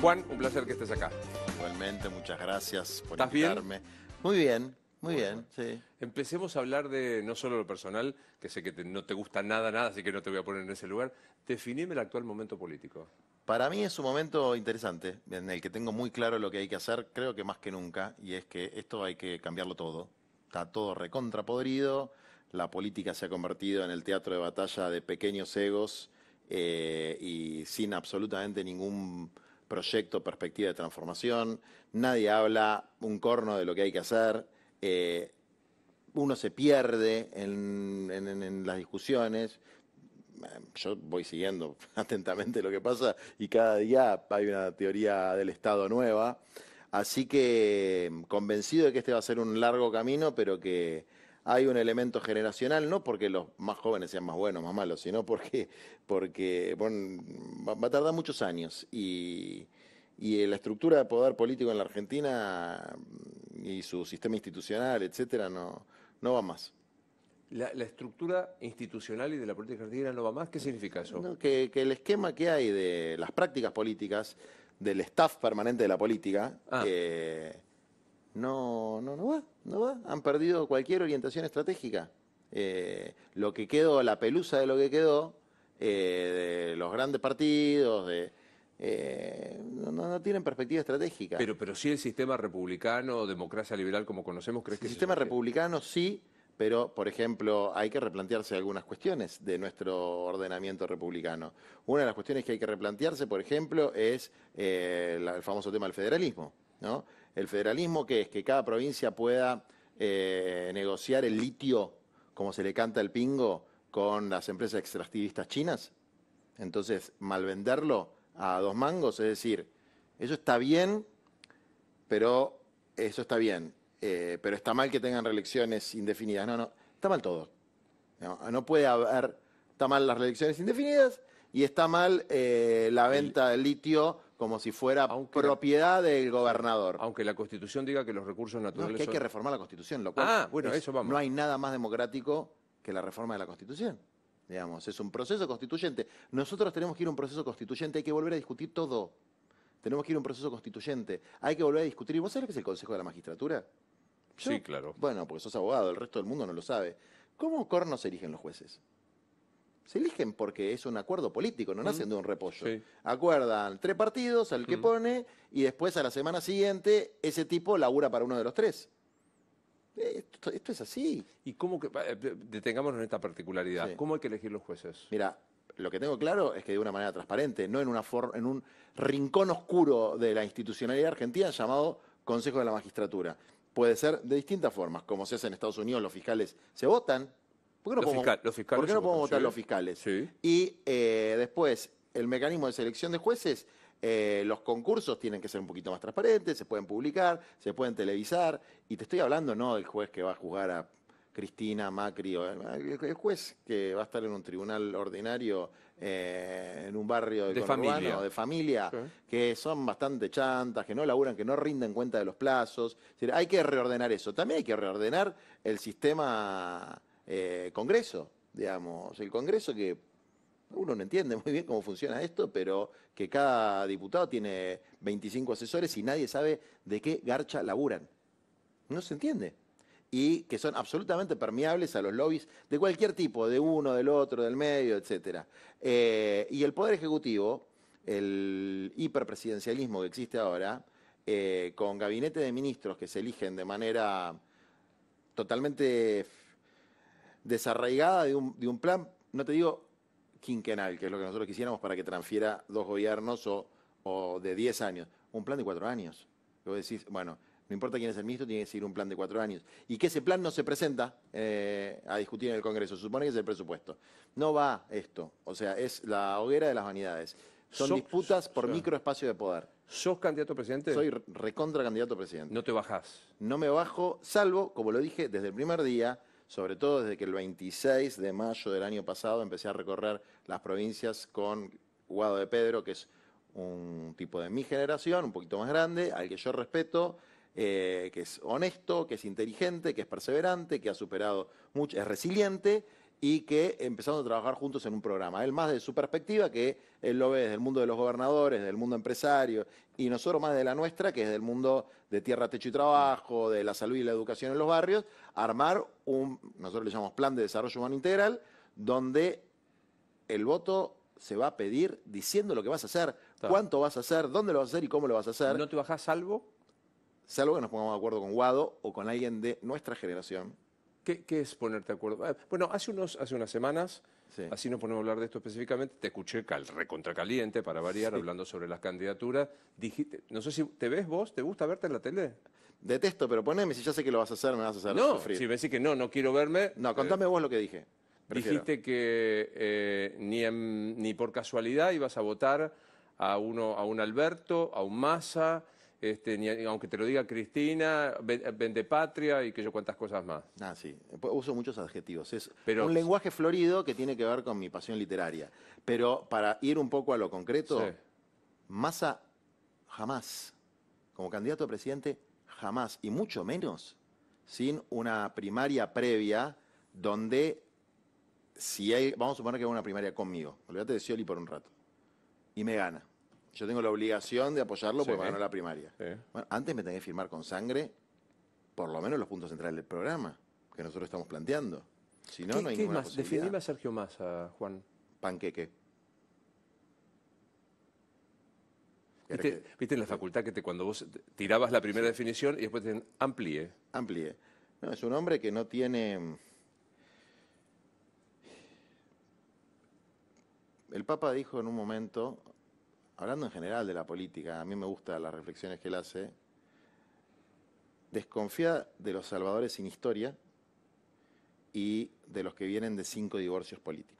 Juan, un placer que estés acá. Igualmente, muchas gracias por invitarme. Muy bien, muy bien, Empecemos a hablar de no solo lo personal, que sé que no te gusta nada, nada, así que no te voy a poner en ese lugar. Definime el actual momento político. Para mí es un momento interesante, en el que tengo muy claro lo que hay que hacer, creo que más que nunca, y es que esto hay que cambiarlo todo. Está todo recontrapodrido, la política se ha convertido en el teatro de batalla de pequeños egos eh, y sin absolutamente ningún proyecto, perspectiva de transformación, nadie habla un corno de lo que hay que hacer, eh, uno se pierde en las discusiones, yo voy siguiendo atentamente lo que pasa y cada día hay una teoría del Estado nueva. Así que convencido de que este va a ser un largo camino, pero que hay un elemento generacional, no porque los más jóvenes sean más buenos, más malos, sino porque, porque bueno, va a tardar muchos años y, y eh, la estructura de poder político en la Argentina mm, y su sistema institucional, etcétera, no, no va más. La, estructura institucional y de la política argentina no va más. ¿Qué significa eso? que, que, el esquema que hay de las prácticas políticas, del staff permanente de la política, que ah. eh, no, no, no va, no va. Han perdido cualquier orientación estratégica. Eh, lo que quedó, la pelusa de lo que quedó, eh, de los grandes partidos, de, eh, no, tienen perspectiva estratégica. Pero, pero sí el sistema republicano, democracia liberal como conocemos, ¿crees el que... El sistema republicano sí, pero, por ejemplo, hay que replantearse algunas cuestiones de nuestro ordenamiento republicano. Una de las cuestiones que hay que replantearse, por ejemplo, es el famoso tema del federalismo. ¿no? El federalismo que es que cada provincia pueda eh, negociar el litio, como se le canta el pingo, con las empresas extractivistas chinas. Entonces, malvenderlo a dos mangos, es decir, eso está bien, pero eso está bien, eh, pero está mal que tengan reelecciones indefinidas. No, no, está mal todo. No, puede haber, está mal las reelecciones indefinidas y está mal eh, la venta del litio como si fuera propiedad del gobernador. Aunque la Constitución diga que los recursos naturales. No, que hay que reformar la Constitución, lo cual. Ah, bueno, eso vamos. No hay nada más democrático que la reforma de la Constitución. Digamos, es un proceso constituyente. Nosotros tenemos que ir a un proceso constituyente, hay que volver a discutir todo. Tenemos que ir a un proceso constituyente, hay que volver a discutir. ¿Y vos sabés que es el Consejo de la Magistratura? Sí, claro. Bueno, porque sos abogado, el resto del mundo no lo sabe. ¿Cómo cornos eligen los jueces? se eligen porque es un acuerdo político, no mm. nacen de un repollo. Acuerdan tres partidos, al que mm. pone, y después a la semana siguiente ese tipo labura para uno de los tres. Esto, es así. ¿Y cómo que, eh, detengámonos en esta particularidad, cómo hay que elegir los jueces? Mira, lo que tengo claro es que de una manera transparente, no en, una en un rincón oscuro de la institucionalidad argentina llamado Consejo de la Magistratura. Puede ser de distintas formas, como se hace en Estados Unidos, los fiscales se votan, ¿Por qué no podemos, votar los fiscales? Y eh, después, el mecanismo de selección de jueces, eh, los concursos tienen que ser un poquito más transparentes, se pueden publicar, se pueden televisar. Y te estoy hablando no del juez que va a juzgar a Cristina, Macri, eh, el juez que va a estar en un tribunal ordinario en un barrio de, de familia, de familia que son bastante chantas, que no laburan, que no rinden cuenta de los plazos. hay que reordenar eso. También hay que reordenar el sistema eh, Congreso, digamos, el Congreso que uno no entiende muy bien cómo funciona esto, pero que cada diputado tiene 25 asesores y nadie sabe de qué garcha laburan. No se entiende. Y que son absolutamente permeables a los lobbies de cualquier tipo, de uno, del otro, del medio, etc. Eh, y el Poder Ejecutivo, el hiperpresidencialismo que existe ahora, eh, con gabinete de ministros que se eligen de manera totalmente desarraigada de un, de un plan, no te digo quinquenal, que es lo que nosotros quisiéramos para que transfiera dos gobiernos o, o de 10 años, un plan de cuatro años. Vos decís, bueno, no importa quién es el ministro, tiene que seguir un plan de cuatro años. Y que ese plan no se presenta eh, a discutir en el Congreso, se supone que es el presupuesto. No va esto, o sea, es la hoguera de las vanidades. Son disputas por microespacio de poder. ¿Sos candidato a presidente? Soy recontra candidato a presidente. No te bajás. No me bajo, salvo, como lo dije desde el primer día, sobre todo desde que el 26 de mayo del año pasado empecé a recorrer las provincias con Guado de Pedro, que es un tipo de mi generación, un poquito más grande, al que yo respeto, eh, que es honesto, que es inteligente, que es perseverante, que ha superado mucho, es resiliente y que empezamos a trabajar juntos en un programa. Él más de su perspectiva, que él lo ve desde el mundo de los gobernadores, del mundo empresario, y nosotros más de la nuestra, que es del mundo de tierra, techo y trabajo, de la salud y la educación en los barrios, armar un, nosotros le llamamos plan de desarrollo humano integral, donde el voto se va a pedir diciendo lo que vas a hacer, cuánto vas a hacer, dónde lo vas a hacer y cómo lo vas a hacer. ¿No te bajás salvo? Salvo que nos pongamos de acuerdo con Guado o con alguien de nuestra generación ¿Qué, es ponerte de acuerdo? Ah, bueno, hace, unos, hace unas semanas, así no podemos hablar de esto específicamente, te escuché cal, recontracaliente, para variar, hablando sobre las candidaturas. no sé si te ves vos, ¿te gusta verte en la tele? Detesto, pero poneme, si ya sé que lo vas a hacer, me vas a hacer no, sufrir. si me decís que no, no quiero verme... No, eh, contame vos lo que dije. Dijiste que eh, ni, ni por casualidad ibas a votar a, uno, a un Alberto, a un Massa... Este, aunque te lo diga Cristina, vende patria y que yo cuantas cosas más. Ah, sí, uso muchos adjetivos. Es un lenguaje florido que tiene que ver con mi pasión literaria. Pero para ir un poco a lo concreto, masa jamás, como candidato a presidente, jamás, y mucho menos sin una primaria previa donde si hay, vamos a suponer que va una primaria conmigo, olvídate de Scioli por un rato, y me gana. Yo tengo la obligación de apoyarlo porque me a la primaria. Bueno, antes me tenía que firmar con sangre, por lo menos los puntos centrales del programa, que nosotros estamos planteando. Si no, no hay qué más? a Sergio Massa, Juan. Panqueque. ¿Viste, en la facultad que te, cuando vos tirabas la primera definición y después te amplíe? Amplíe. No, es un hombre que no tiene... Mm, el Papa dijo en un momento, hablando en general de la política, a mí me gustan las reflexiones que él hace, desconfía de los salvadores sin historia y de los que vienen de cinco divorcios políticos.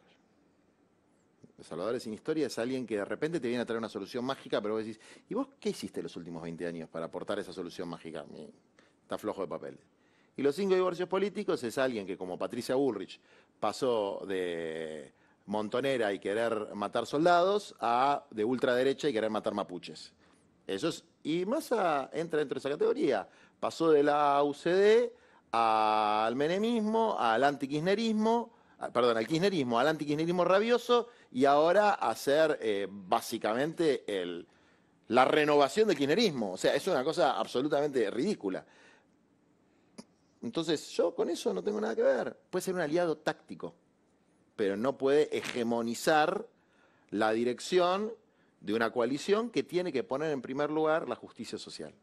Los salvadores sin historia es alguien que de repente te viene a traer una solución mágica, pero vos decís, ¿y vos qué hiciste los últimos 20 años para aportar esa solución mágica? Está flojo de papel. Y los cinco divorcios políticos es alguien que, como Patricia Bullrich, pasó de montonera y querer matar soldados a de ultraderecha y querer matar mapuches. y Massa entra dentro de esa categoría. Pasó de la UCD al menemismo, al antikirchnerismo, perdón, al kirchnerismo, al antikirchnerismo rabioso y ahora a ser eh, básicamente la renovación del kirchnerismo. O sea, es una cosa absolutamente ridícula. Entonces, yo con eso no tengo nada que ver. Puede ser un aliado táctico pero no puede hegemonizar la dirección de una coalición que tiene que poner en primer lugar la justicia social.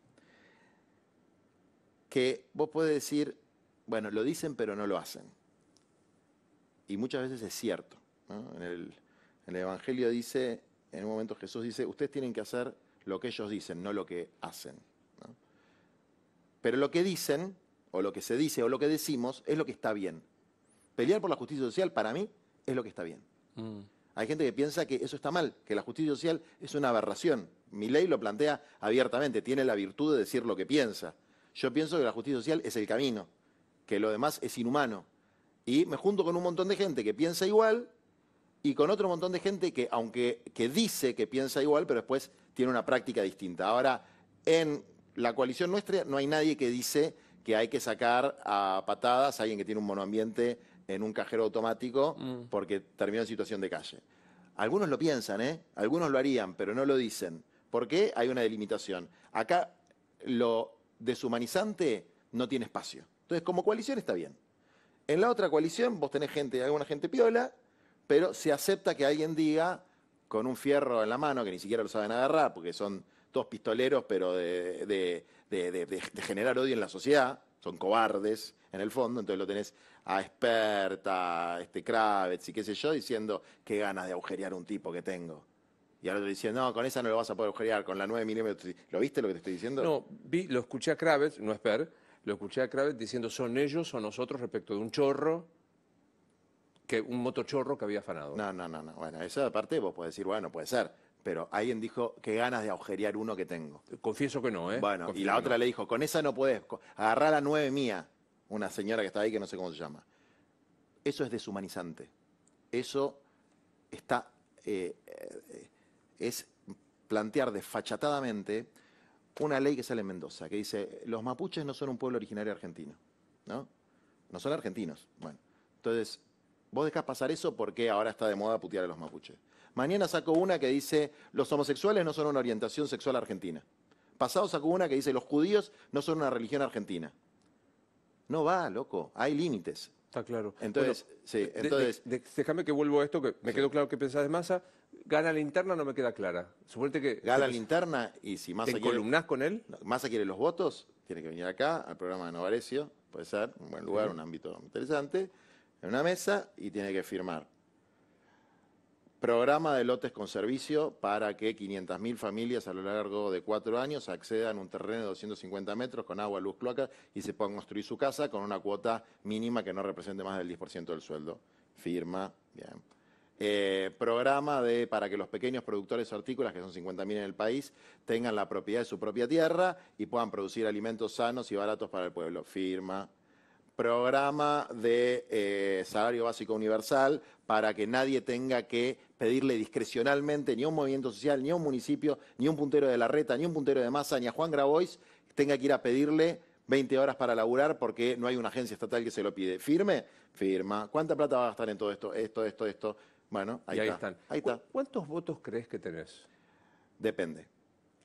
Que vos podés decir, bueno, lo dicen pero no lo hacen. Y muchas veces es cierto. En, el, Evangelio dice, en un momento Jesús dice, ustedes tienen que hacer lo que ellos dicen, no lo que hacen. Pero lo que dicen, o lo que se dice, o lo que decimos, es lo que está bien. Pelear por la justicia social para mí es lo que está bien. Mm. Hay gente que piensa que eso está mal, que la justicia social es una aberración. Mi ley lo plantea abiertamente, tiene la virtud de decir lo que piensa. Yo pienso que la justicia social es el camino, que lo demás es inhumano. Y me junto con un montón de gente que piensa igual y con otro montón de gente que, aunque que dice que piensa igual, pero después tiene una práctica distinta. Ahora, en la coalición nuestra no hay nadie que dice que hay que sacar a patadas a alguien que tiene un monoambiente en un cajero automático mm. porque terminó en situación de calle. Algunos lo piensan, ¿eh? Algunos lo harían, pero no lo dicen. ¿Por qué? Hay una delimitación. Acá lo deshumanizante no tiene espacio. Entonces, como coalición está bien. En la otra coalición vos tenés gente, alguna gente piola, pero se acepta que alguien diga con un fierro en la mano, que ni siquiera lo saben agarrar, porque son dos pistoleros, pero de generar odio en la sociedad, son cobardes en el fondo, entonces lo tenés a Experta, este Kravitz y qué sé yo, diciendo qué ganas de agujerear un tipo que tengo. Y ahora te dicen, no, con esa no lo vas a poder agujerear, con la 9 milímetros. ¿Lo viste lo que te estoy diciendo? No, vi, lo escuché a Kravitz, no es lo escuché a Kravitz diciendo, son ellos o nosotros respecto de un chorro, que un motochorro que había afanado. No, no, no, no. Bueno, eso aparte vos podés decir, bueno, puede ser. Pero alguien dijo, qué ganas de agujerear uno que tengo. Confieso que no, ¿eh? Bueno, y la otra le dijo, con esa no puedes, agarrar la 9 mía una señora que está ahí que no sé cómo se llama. Eso es deshumanizante. Eso está. Eh, eh, es plantear desfachatadamente una ley que sale en Mendoza, que dice: los mapuches no son un pueblo originario argentino. ¿No? No son argentinos. Bueno, entonces, vos dejás pasar eso porque ahora está de moda putear a los mapuches. Mañana saco una que dice: los homosexuales no son una orientación sexual argentina. Pasado sacó una que dice: los judíos no son una religión argentina. No va, loco, hay límites. Está claro. Entonces, sí, entonces... déjame que vuelvo a esto, que me quedó claro que pensás de Massa. Gana la interna no me queda clara. Suponete que... Gana la interna y si Massa quiere... con él? Massa quiere los votos, tiene que venir acá al programa de Novarecio, puede ser, un buen lugar, un ámbito interesante, en una mesa y tiene que firmar. Programa de lotes con servicio para que 500.000 familias a lo largo de cuatro años accedan a un terreno de 250 metros con agua, luz, cloaca y se puedan construir su casa con una cuota mínima que no represente más del 10% del sueldo. Firma, bien. Eh, programa de, para que los pequeños productores hortícolas, que son 50.000 en el país, tengan la propiedad de su propia tierra y puedan producir alimentos sanos y baratos para el pueblo. Firma, programa de eh, salario básico universal para que nadie tenga que pedirle discrecionalmente ni a un movimiento social, ni a un municipio, ni a un puntero de la reta, ni a un puntero de masa, ni a Juan Grabois tenga que ir a pedirle 20 horas para laburar porque no hay una agencia estatal que se lo pide. ¿Firme? Firma. ¿Cuánta plata va a gastar en todo esto? Esto, esto, esto. Bueno, ahí, está. está. ¿Cuántos votos crees que tenés? Depende.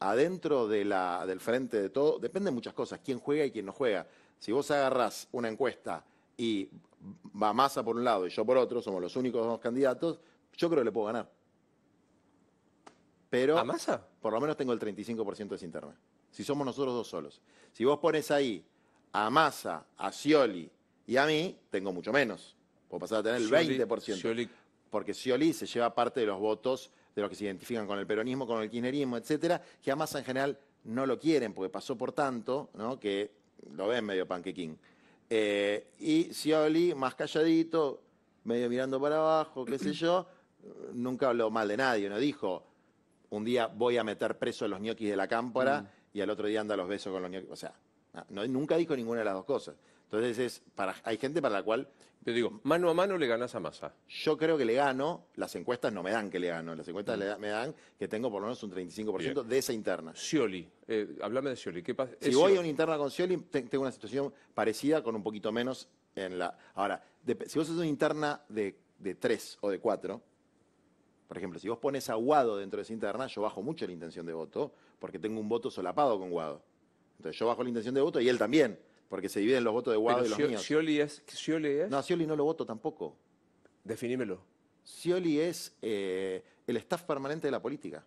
Adentro del frente de todo, depende muchas cosas, quién juega y quién no juega. Si vos agarrás una encuesta y va Massa por un lado y yo por otro, somos los únicos dos candidatos, yo creo que le puedo ganar. Pero, ¿A Por lo menos tengo el 35% de internet. Si somos nosotros dos solos. Si vos pones ahí a Massa, a Scioli y a mí, tengo mucho menos. Puedo pasar a tener el 20%. Porque Scioli se lleva parte de los votos de los que se identifican con el peronismo, con el kirchnerismo, etcétera, que a Massa en general no lo quieren porque pasó por tanto, ¿no? Que lo ven medio panquequín. Eh, y Scioli, más calladito, medio mirando para abajo, qué sé yo, nunca habló mal de nadie, no dijo, un día voy a meter preso a los ñoquis de la cámpora mm. y al otro día anda a los besos con los ñoquis. O sea, no, nunca dijo ninguna de las dos cosas. Entonces es para, hay gente para la cual yo digo, mano a mano le ganas a Massa. Yo creo que le gano, las encuestas no me dan que le gano, las encuestas me dan que tengo por lo menos un 35% de esa interna. Scioli, eh, de Scioli. Si voy a una interna con Scioli, tengo una situación parecida con un poquito menos en la... Ahora, si vos sos una interna de, de tres o de cuatro, por ejemplo, si vos pones a Guado dentro de esa interna, yo bajo mucho la intención de voto, porque tengo un voto solapado con Guado. Entonces yo bajo la intención de voto y él también. Porque se dividen los votos de Guado y los míos. es, Scioli es. No, Scioli no lo voto tampoco. Definímelo. Scioli es eh, el staff permanente de la política.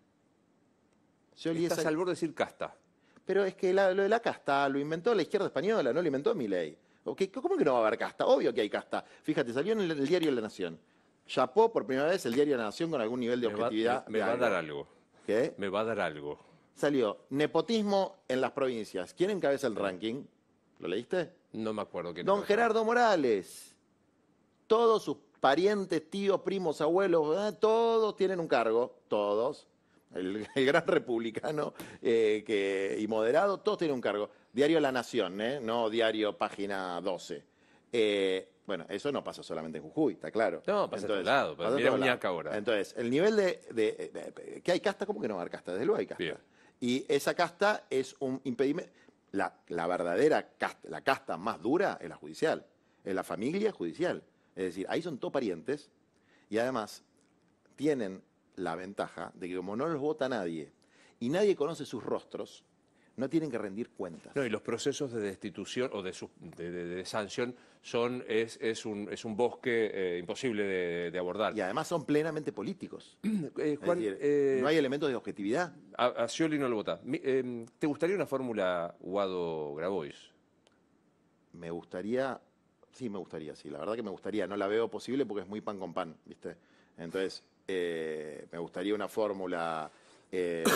Scioli es decir casta. Pero es que lo de la casta lo inventó la izquierda española, no lo inventó mi ley. ¿Cómo que no va a haber casta? Obvio que hay casta. Fíjate, salió en el, diario La Nación. Chapó por primera vez el diario la Nación con algún nivel de objetividad. me- va a dar algo. ¿Qué? Me va a dar algo. Salió nepotismo en las provincias. ¿Quién encabeza el ranking? ¿Lo leíste? No me acuerdo quién Don Gerardo Morales. Todos sus parientes, tíos, primos, abuelos, todos tienen un cargo, todos. El, gran republicano eh, y moderado, todos tienen un cargo. Diario La Nación, ¿eh? no diario Página 12. Eh, bueno, eso no pasa solamente en Jujuy, está claro. No, pasa en lado, pero mira muñeca ahora. Entonces, el nivel de, de, ¿Que hay casta? ¿Cómo que no va a casta? Desde luego hay casta. Y esa casta es un impedimento la, verdadera la casta más dura es la judicial, es la familia judicial. Es decir, ahí son todos parientes y además tienen la ventaja de que como no los vota nadie y nadie conoce sus rostros, no tienen que rendir cuentas. No, y los procesos de destitución o de, sanción son, es, es, un, es un bosque eh, imposible de, abordar. Y además son plenamente políticos. Eh, eh, no hay elementos de objetividad. A, no lo vota. ¿Te gustaría una fórmula Guado-Grabois? Me gustaría, sí, me gustaría, sí, la verdad que me gustaría. No la veo posible porque es muy pan con pan, ¿viste? Entonces, me gustaría una fórmula...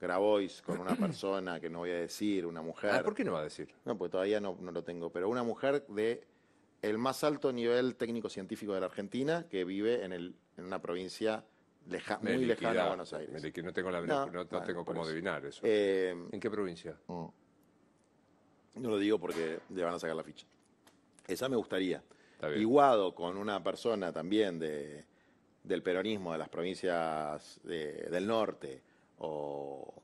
Grabois con una persona que no voy a decir, una mujer. Ah, ¿Por qué no va a decir? No, pues todavía no, lo tengo, pero una mujer de el más alto nivel técnico-científico de la Argentina que vive en, una provincia muy lejana de Buenos Aires. no tengo, la, no, tengo cómo adivinar eso. Eh, ¿En qué provincia? Mm. No lo digo porque le van a sacar la ficha. Esa me gustaría. Iguado con una persona también del peronismo de las provincias eh, del norte, o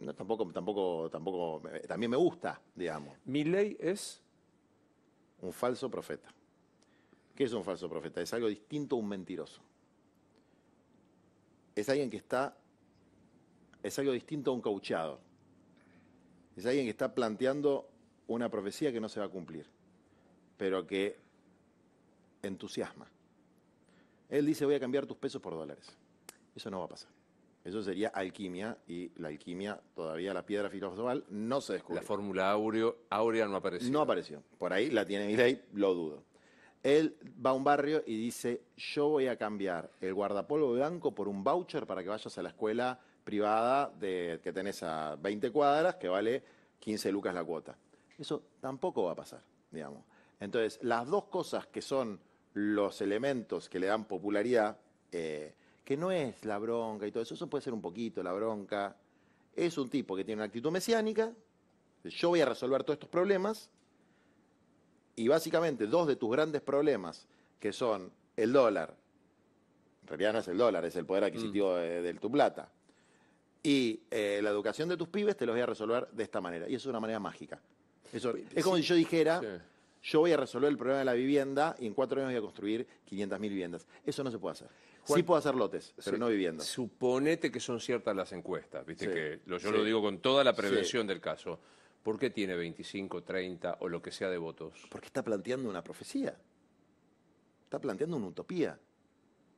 No, tampoco, tampoco, tampoco, eh, también me gusta, digamos. Mi ley es un falso profeta. ¿Qué es un falso profeta? Es algo distinto a un mentiroso. Es alguien que está, es algo distinto a un cauchado. Es alguien que está planteando una profecía que no se va a cumplir, pero que entusiasma. Él dice, voy a cambiar tus pesos por dólares. Eso no va a pasar. Eso sería alquimia y la alquimia, todavía la piedra filosofal, no se descubre. La fórmula Aurea no apareció. No apareció. Por ahí la tiene ley, lo dudo. Él va a un barrio y dice, yo voy a cambiar el guardapolvo blanco por un voucher para que vayas a la escuela privada de, que tenés a 20 cuadras, que vale 15 lucas la cuota. Eso tampoco va a pasar, digamos. Entonces, las dos cosas que son los elementos que le dan popularidad, eh, que no es la bronca y todo eso, eso puede ser un poquito la bronca. Es un tipo que tiene una actitud mesiánica, yo voy a resolver todos estos problemas, y básicamente dos de tus grandes problemas, que son el dólar, en realidad no es el dólar, es el poder adquisitivo mm. de, tu plata, y eh, la educación de tus pibes, te los voy a resolver de esta manera. Y eso es una manera mágica. es como si yo dijera, yo voy a resolver el problema de la vivienda y en cuatro años voy a construir 500.000 viviendas. Eso no se puede hacer sí puedo hacer lotes, pero no viviendo. Suponete que son ciertas las encuestas, viste que yo lo digo con toda la prevención del caso. ¿Por qué tiene 25, 30 o lo que sea de votos? Porque está planteando una profecía. Está planteando una utopía.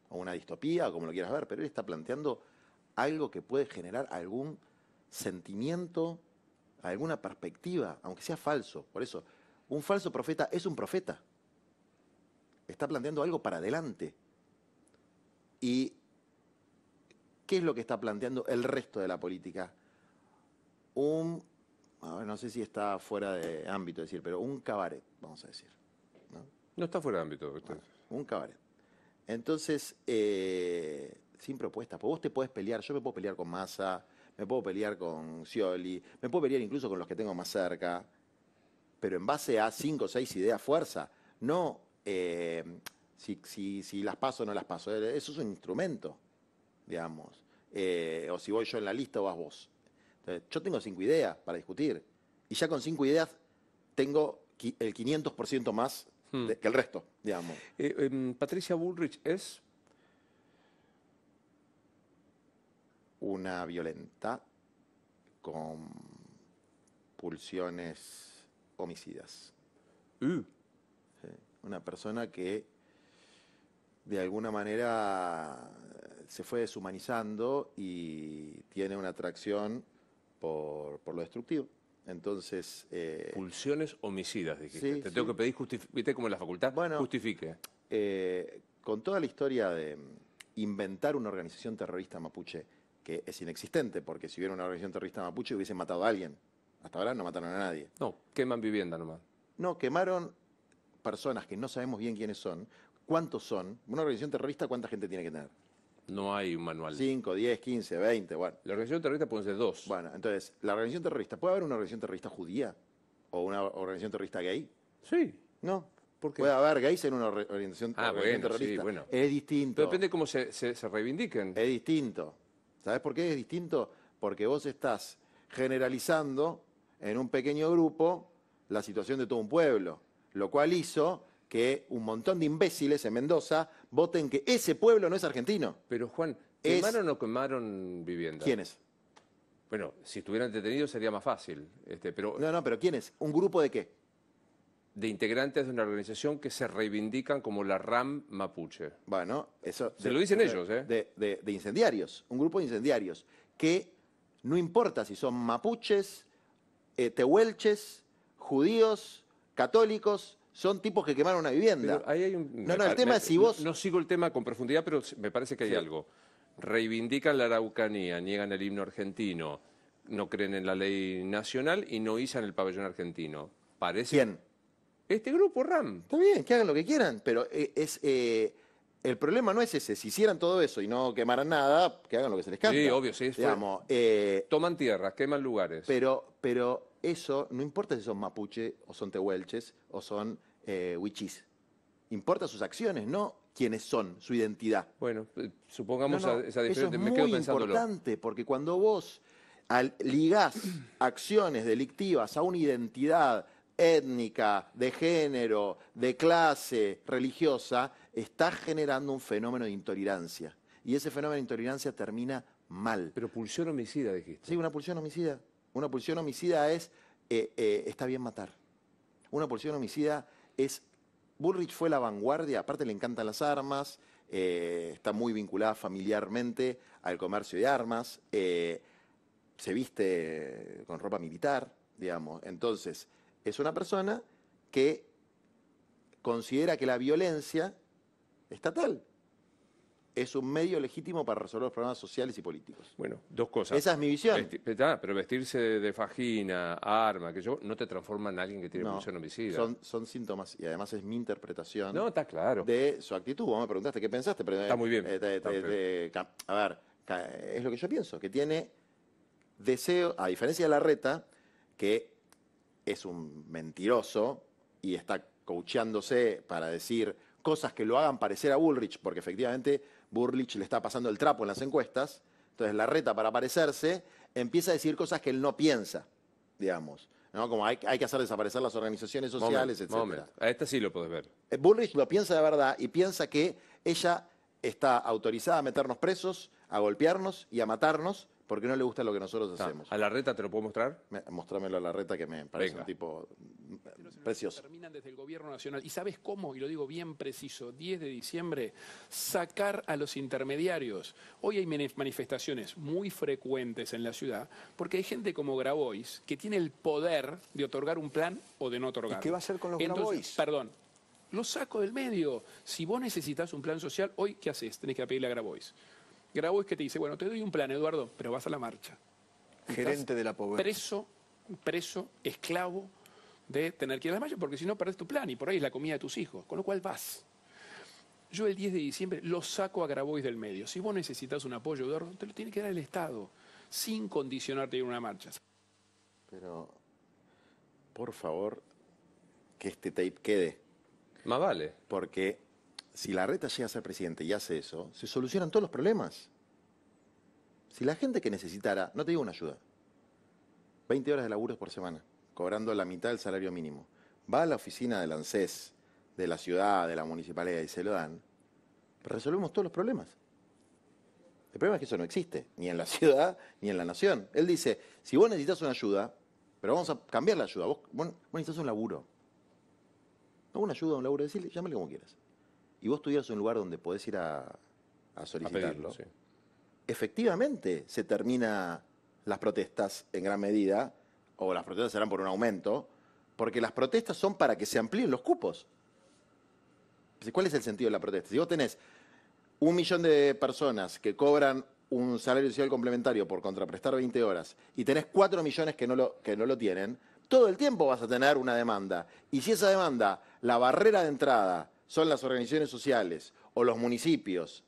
O una distopía, o como lo quieras ver, pero él está planteando algo que puede generar algún sentimiento, alguna perspectiva, aunque sea falso. Por eso, un falso profeta es un profeta. Está planteando algo para adelante. ¿Y qué es lo que está planteando el resto de la política? Un, ver, no sé si está fuera de ámbito decir, pero un cabaret, vamos a decir. No, está fuera de ámbito. un cabaret. Entonces, eh, sin propuestas, pues vos te puedes pelear, yo me puedo pelear con Massa, me puedo pelear con Scioli, me puedo pelear incluso con los que tengo más cerca, pero en base a cinco o seis ideas fuerza, no eh, si, las paso o no las paso. Eh, eso es un instrumento, digamos. Eh, o si voy yo en la lista o vas vos. yo tengo cinco ideas para discutir. Y ya con cinco ideas tengo el 500% más hmm. que el resto, digamos. Eh, em, Patricia Bullrich es... Una violenta con pulsiones homicidas. Uh. Una persona que de alguna manera eh, se fue deshumanizando y tiene una atracción por, lo destructivo. Entonces. Eh, Pulsiones homicidas, dijiste. Sí, Te tengo que pedir, viste como la facultad, justifique. Eh, con toda la historia de mm, inventar una organización terrorista mapuche, que es inexistente, porque si hubiera una organización terrorista mapuche hubiese matado a alguien. Hasta ahora no mataron a nadie. No, queman vivienda nomás. No, quemaron personas que no sabemos bien quiénes son, ¿Cuántos son? Una organización terrorista, ¿cuánta gente tiene que tener? No hay un manual. 5, 10, 15, 20, bueno. La organización terrorista puede ser dos. Bueno, entonces, la organización terrorista, ¿puede haber una organización terrorista judía? ¿O una organización terrorista gay? Sí. No. qué? Puede haber gays en una organización, ah, bueno, terrorista. Sí, bueno. Es distinto. depende de cómo se, se reivindiquen. Es distinto. ¿Sabes por qué es distinto? Porque vos estás generalizando en un pequeño grupo la situación de todo un pueblo, lo cual hizo que un montón de imbéciles en Mendoza voten que ese pueblo no es argentino. Pero Juan, ¿quemaron o quemaron viviendas? ¿Quiénes? Bueno, si estuvieran detenidos sería más fácil. Este, pero... No, no, pero ¿quiénes? ¿Un grupo de qué? De integrantes de una organización que se reivindican como la RAM Mapuche. Bueno, eso... Se lo dicen ellos, ¿eh? De, incendiarios, un grupo de incendiarios, que no importa si son mapuches, eh, tehuelches, judíos, católicos, son tipos que quemaron una vivienda. No, no, el tema es si vos... No sigo el tema con profundidad, pero me parece que hay algo. Reivindican la Araucanía, niegan el himno argentino, no creen en la ley nacional y no izan el pabellón argentino. Parece... ¿Quién? Este grupo, RAM. Está bien, que hagan lo que quieran, pero eh, es... Eh, el problema no es ese. Si hicieran todo eso y no quemaran nada, que hagan lo que se les canta. Sí, obvio, sí. es eh, Toman tierras, queman lugares. Pero, pero eso no importa si son mapuche o son tehuelches o son eh, Importa sus acciones, no quiénes son, su identidad. Bueno, eh, supongamos esa diferencia esa diferencia. Eso es muy importante porque cuando vos ligás acciones delictivas a una identidad étnica, de género, de clase, religiosa, estás generando un fenómeno de intolerancia. Y ese fenómeno de intolerancia termina mal. Pero pulsión homicida, dijiste. Sí, una pulsión homicida. Una pulsión homicida es, eh, eh, está bien matar. Una pulsión homicida es, Bullrich fue la vanguardia, aparte le encantan las armas, eh, está muy vinculada familiarmente al comercio de armas, se viste con ropa militar, digamos. Entonces, es una persona que considera que la violencia tal es un medio legítimo para resolver los problemas sociales y políticos. Bueno, dos cosas. Esa es mi visión. pero vestirse de fajina, arma, que yo, no te transforma en alguien que tiene no, función homicida. Son, son, síntomas, y además es mi interpretación. No, está claro. De su actitud. Vos me preguntaste qué pensaste, pero. Está muy bien. Eh, a ver, es lo que yo pienso, que tiene deseo, a diferencia de la reta, que es un mentiroso y está coacheándose para decir cosas que lo hagan parecer a Bullrich, porque efectivamente Burlich le está pasando el trapo en las encuestas, entonces la reta para aparecerse empieza a decir cosas que él no piensa, digamos. Como hay, que hacer desaparecer las organizaciones sociales, etc. A esta sí lo puedes ver. Eh, Burlich lo piensa de verdad y piensa que ella está autorizada a meternos presos, a golpearnos y a matarnos, porque no le gusta lo que nosotros hacemos. ¿A la reta te lo puedo mostrar? mostrámelo a la reta que me parece un tipo mm, precioso. Terminan desde el gobierno nacional. ¿Y sabes cómo? Y lo digo bien preciso. 10 de diciembre, sacar a los intermediarios. Hoy hay manifestaciones muy frecuentes en la ciudad porque hay gente como Grabois que tiene el poder de otorgar un plan o de no otorgar. ¿Qué va a hacer con los Grabois? Perdón, lo saco del medio. Si vos necesitas un plan social, hoy, ¿qué haces? Tenés que pedirle a Grabois. Grabois que te dice, bueno, te doy un plan, Eduardo, pero vas a la marcha. Gerente de la pobreza. Preso, preso, esclavo de tener que ir a la marcha, porque si no perdés tu plan y por ahí es la comida de tus hijos, con lo cual vas. Yo el 10 de diciembre lo saco a Grabois del medio. Si vos necesitas un apoyo, Eduardo, te lo tiene que dar el Estado, sin condicionarte a ir a una marcha. Pero, por favor, que este tape quede. Más vale. Porque si la reta llega a ser presidente y hace eso, se solucionan todos los problemas. Si la gente que necesitara, no te digo una ayuda, 20 horas de laburos por semana, cobrando la mitad del salario mínimo, va a la oficina del ANSES, de la ciudad, de la municipalidad y se lo dan, resolvemos todos los problemas. El problema es que eso no existe, ni en la ciudad, ni en la nación. Él dice, si vos necesitas una ayuda, pero vamos a cambiar la ayuda, vos, necesitas un laburo. No una ayuda, un laburo, decirle, llámale como quieras y vos tuvieras un lugar donde podés ir a, solicitarlo, efectivamente se termina las protestas en gran medida, o las protestas serán por un aumento, porque las protestas son para que se amplíen los cupos. ¿Cuál es el sentido de la protesta? Si vos tenés un millón de personas que cobran un salario social complementario por contraprestar 20 horas y tenés 4 millones que no lo, que no lo tienen, todo el tiempo vas a tener una demanda. Y si esa demanda, la barrera de entrada son las organizaciones sociales o los municipios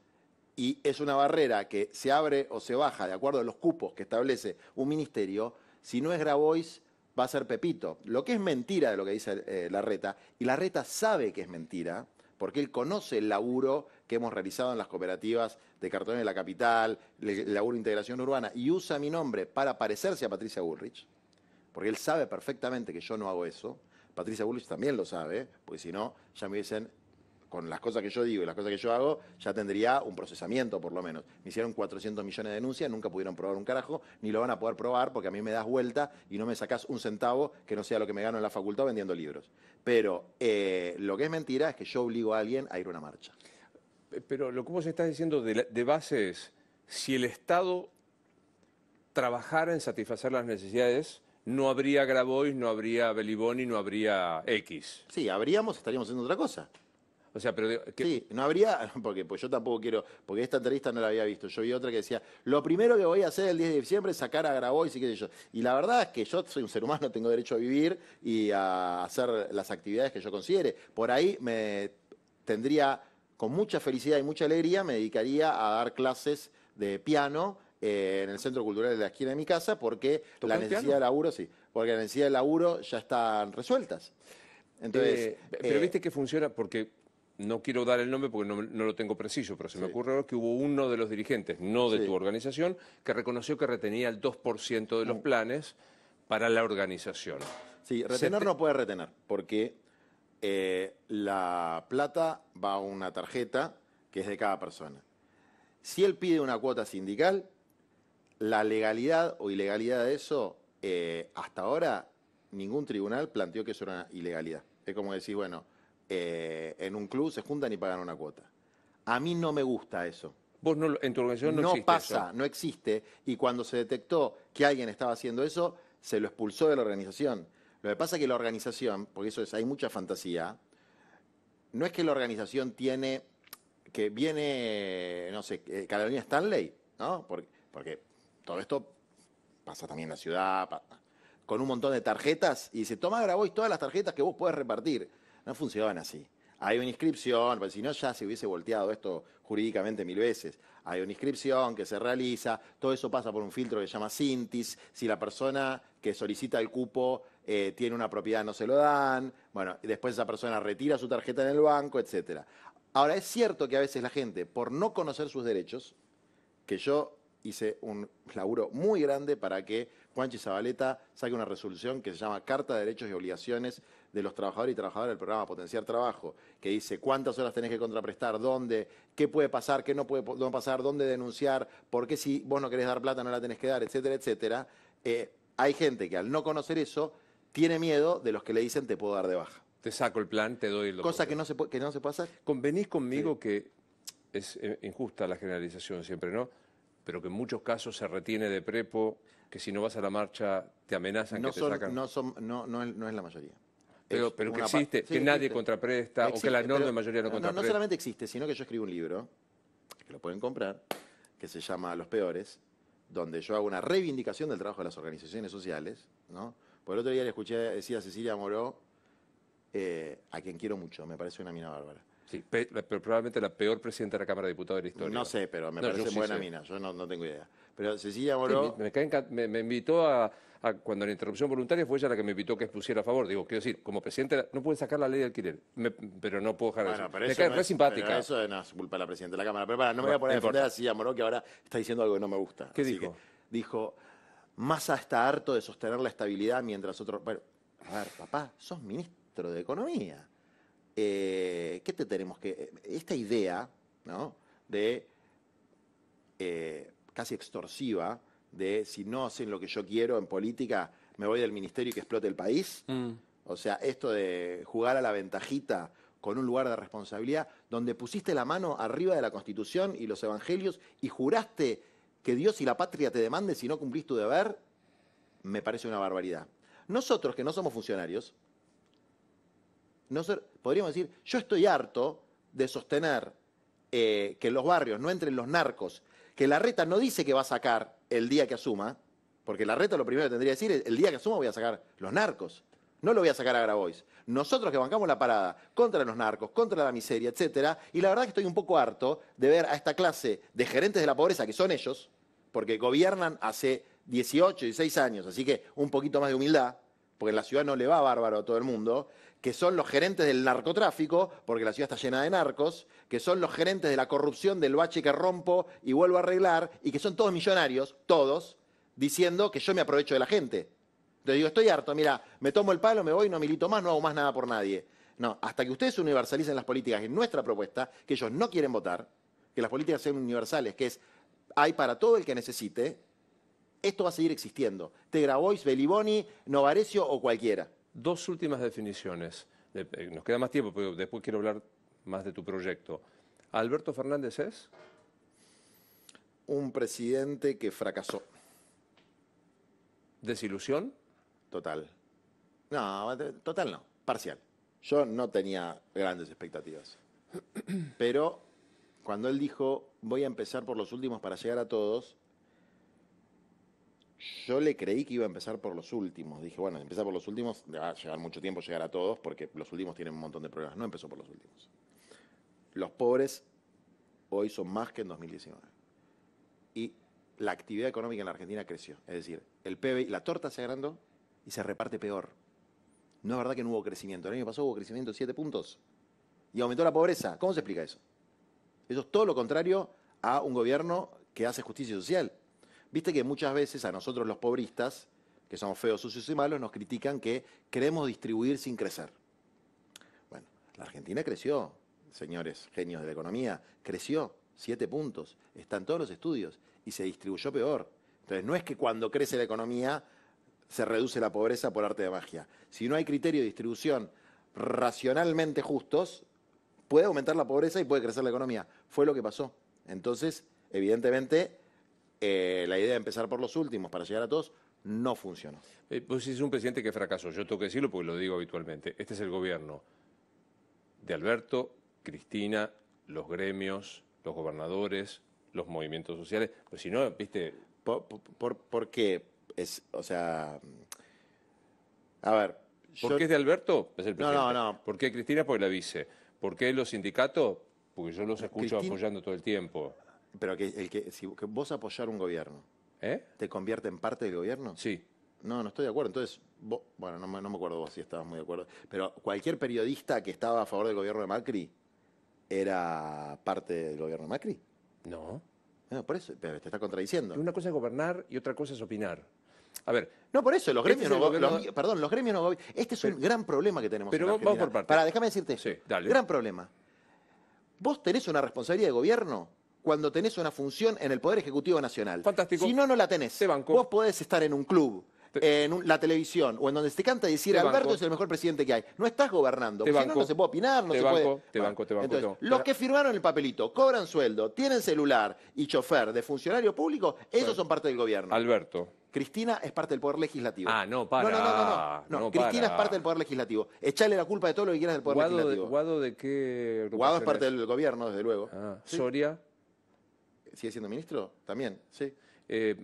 y es una barrera que se abre o se baja de acuerdo a los cupos que establece un ministerio, si no es Grabois, va a ser Pepito. Lo que es mentira de lo que dice eh, la reta, y la reta sabe que es mentira, porque él conoce el laburo que hemos realizado en las cooperativas de cartón de la capital, el laburo de integración urbana, y usa mi nombre para parecerse a Patricia Bullrich, porque él sabe perfectamente que yo no hago eso. Patricia Bullrich también lo sabe, porque si no, ya me hubiesen con las cosas que yo digo y las cosas que yo hago, ya tendría un procesamiento por lo menos. Me hicieron 400 millones de denuncias, nunca pudieron probar un carajo, ni lo van a poder probar porque a mí me das vuelta y no me sacas un centavo que no sea lo que me gano en la facultad vendiendo libros. Pero eh, lo que es mentira es que yo obligo a alguien a ir a una marcha. Pero lo que vos estás diciendo de, base es, si el Estado trabajara en satisfacer las necesidades, no habría Grabois, no habría Beliboni, no habría X. Sí, habríamos, estaríamos haciendo otra cosa sea, pero... Sí, no habría, porque pues yo tampoco quiero, porque esta entrevista no la había visto, yo vi otra que decía, lo primero que voy a hacer el 10 de diciembre es sacar a Grabois y qué sé yo. Y la verdad es que yo soy un ser humano, tengo derecho a vivir y a hacer las actividades que yo considere. Por ahí me tendría, con mucha felicidad y mucha alegría, me dedicaría a dar clases de piano eh, en el Centro Cultural de la esquina de mi casa, porque la necesidad de laburo, sí, porque la necesidad de laburo ya están resueltas. Entonces, eh, pero eh, viste que funciona porque no quiero dar el nombre porque no, lo tengo preciso, pero se me ocurre que hubo uno de los dirigentes, no de tu organización, que reconoció que retenía el 2% de los mm. planes para la organización. Sí, retener no puede retener, porque eh, la plata va a una tarjeta que es de cada persona. Si él pide una cuota sindical, la legalidad o ilegalidad de eso, eh, hasta ahora ningún tribunal planteó que eso era una ilegalidad. Es como decir, bueno, eh, en un club se juntan y pagan una cuota. A mí no me gusta eso. Vos en tu organización no, no pasa, no existe. Y cuando se detectó que alguien estaba haciendo eso, se lo expulsó de la organización. Lo que pasa es que la organización, porque eso es, hay mucha fantasía, no es que la organización tiene, que viene, no sé, Cada eh, Carolina Stanley, ¿no? Porque, porque todo esto pasa también en la ciudad, con un montón de tarjetas, y se toma, grabó todas las tarjetas que vos podés repartir. No funciona así. Hay una inscripción, porque si no ya se hubiese volteado esto jurídicamente mil veces. Hay una inscripción que se realiza, todo eso pasa por un filtro que se llama Sintis. Si la persona que solicita el cupo eh, tiene una propiedad, no se lo dan. Bueno, después esa persona retira su tarjeta en el banco, etc. Ahora, es cierto que a veces la gente, por no conocer sus derechos, que yo hice un laburo muy grande para que Juanchi Zabaleta saque una resolución que se llama Carta de Derechos y Obligaciones de los trabajadores y trabajadoras del programa Potenciar Trabajo, que dice cuántas horas tenés que contraprestar, dónde, qué puede pasar, qué no puede pasar, dónde denunciar, por qué si vos no querés dar plata no la tenés que dar, etcétera, etcétera, eh, hay gente que al no conocer eso tiene miedo de los que le dicen te puedo dar de baja. Te saco el plan, te doy lo Cosa que no, se, que no se puede hacer. Convenís conmigo que es eh, injusta la generalización siempre, ¿no? Pero que en muchos casos se retiene de prepo, que si no vas a la marcha te amenazan que te sacan. No, no, no es la mayoría. Pero, que existe, que nadie contrapresta o que la enorme mayoría no, contrapresta. No solamente existe, sino que yo escribo un libro, que lo pueden comprar, que se llama Los Peores, donde yo hago una reivindicación del trabajo de las organizaciones sociales. ¿no? Por el otro día le escuché decir a Cecilia Moró, eh, a quien quiero mucho, me parece una mina bárbara. Sí, pero probablemente la peor presidenta de la Cámara de Diputados de la historia. No sé, pero me no, parece buena mina, yo no, tengo idea. Pero Cecilia Moró... me invitó a cuando la interrupción voluntaria fue ella la que me invitó que expusiera a favor. Digo, quiero decir, como presidente, no puede sacar la ley de alquiler, pero no puedo dejar de bueno, simpática. eso no es culpa de la presidenta de la Cámara. Pero no me voy a poner a defender así a Moró, que ahora está diciendo algo que no me gusta. ¿Qué dijo? dijo, Massa está harto de sostener la estabilidad mientras otros... Bueno, a ver, papá, sos ministro de Economía. Eh, ¿Qué te tenemos que...? Eh, esta idea, ¿no? De... Eh, casi extorsiva de si no hacen lo que yo quiero en política, me voy del ministerio y que explote el país. Mm. O sea, esto de jugar a la ventajita con un lugar de responsabilidad, donde pusiste la mano arriba de la Constitución y los Evangelios y juraste que Dios y la patria te demanden si no cumplís tu deber, me parece una barbaridad. Nosotros que no somos funcionarios, podríamos decir, yo estoy harto de sostener eh, que en los barrios no entren los narcos, que la reta no dice que va a sacar el día que asuma, porque la reta lo primero que tendría que decir es, el día que asuma voy a sacar los narcos, no lo voy a sacar a Grabois. Nosotros que bancamos la parada contra los narcos, contra la miseria, etcétera, y la verdad que estoy un poco harto de ver a esta clase de gerentes de la pobreza, que son ellos, porque gobiernan hace 18, 16 años, así que un poquito más de humildad, porque la ciudad no le va bárbaro a todo el mundo, que son los gerentes del narcotráfico, porque la ciudad está llena de narcos, que son los gerentes de la corrupción, del bache que rompo y vuelvo a arreglar, y que son todos millonarios, todos, diciendo que yo me aprovecho de la gente. Entonces digo, estoy harto, mira, me tomo el palo, me voy, no milito más, no hago más nada por nadie. No, hasta que ustedes universalicen las políticas en nuestra propuesta, que ellos no quieren votar, que las políticas sean universales, que es hay para todo el que necesite, esto va a seguir existiendo. Te Grabois, Beliboni, Novarecio o cualquiera. Dos últimas definiciones. Eh, nos queda más tiempo, pero después quiero hablar más de tu proyecto. ¿Alberto Fernández es? Un presidente que fracasó. ¿Desilusión? Total. No, total no, parcial. Yo no tenía grandes expectativas. Pero cuando él dijo, voy a empezar por los últimos para llegar a todos, yo le creí que iba a empezar por los últimos. Dije, bueno, empezar por los últimos, va a llevar mucho tiempo llegar a todos porque los últimos tienen un montón de problemas. No empezó por los últimos. Los pobres hoy son más que en 2019. Y la actividad económica en la Argentina creció. Es decir, el PBI, la torta se agrandó y se reparte peor. No es verdad que no hubo crecimiento. El año pasado hubo crecimiento de 7 puntos y aumentó la pobreza. ¿Cómo se explica eso? Eso es todo lo contrario a un gobierno que hace justicia social. Viste que muchas veces a nosotros los pobristas, que somos feos, sucios y malos, nos critican que queremos distribuir sin crecer. Bueno, la Argentina creció, señores genios de la economía, creció siete puntos, están todos los estudios y se distribuyó peor. Entonces, no es que cuando crece la economía se reduce la pobreza por arte de magia. Si no hay criterios de distribución racionalmente justos, puede aumentar la pobreza y puede crecer la economía. Fue lo que pasó. Entonces, evidentemente, eh, la idea de empezar por los últimos para llegar a todos no funcionó. Eh, pues es un presidente que fracasó, yo tengo que decirlo porque lo digo habitualmente. Este es el gobierno de Alberto, Cristina, los gremios, los gobernadores, los movimientos sociales. Pues si no, viste... ¿Por, por, qué? Es, o sea... A ver... ¿Por qué es de Alberto? Es el No, no, no. ¿Por qué Cristina? Porque la vice. ¿Por qué los sindicatos? Porque yo los escucho apoyando todo el tiempo. Pero que, el que, si vos apoyar un gobierno, ¿Eh? ¿te convierte en parte del gobierno? Sí. No, no estoy de acuerdo. Entonces, bueno, no me, no me acuerdo vos si estabas muy de acuerdo. Pero cualquier periodista que estaba a favor del gobierno de Macri era parte del gobierno de Macri. No. por eso, te está contradiciendo. Una cosa es gobernar y otra cosa es opinar. A ver. No, por eso, los este gremios no Perdón, los gremios no Este es un gran problema que tenemos. Pero vamos por partes. Para, déjame decirte. Sí, dale. Gran problema. Vos tenés una responsabilidad de gobierno cuando tenés una función en el Poder Ejecutivo Nacional. Fantástico. Si no, no la tenés. Te banco. Vos podés estar en un club, en la televisión o en donde se te canta decir Alberto es el mejor presidente que hay. No estás gobernando. Te no, se puede opinar, no se puede. Te banco, te banco. Entonces, Los que firmaron el papelito, cobran sueldo, tienen celular y chofer de funcionario público, esos son parte del gobierno. Alberto. Cristina es parte del poder legislativo. Ah, no, para. No, no, no, no. Cristina es parte del poder legislativo. Echale la culpa de todo lo que quieras del poder legislativo. ¿Guado de qué? Guado es parte del gobierno, desde luego. Ah, Soria. ¿Sigue siendo ministro? También, sí. Eh,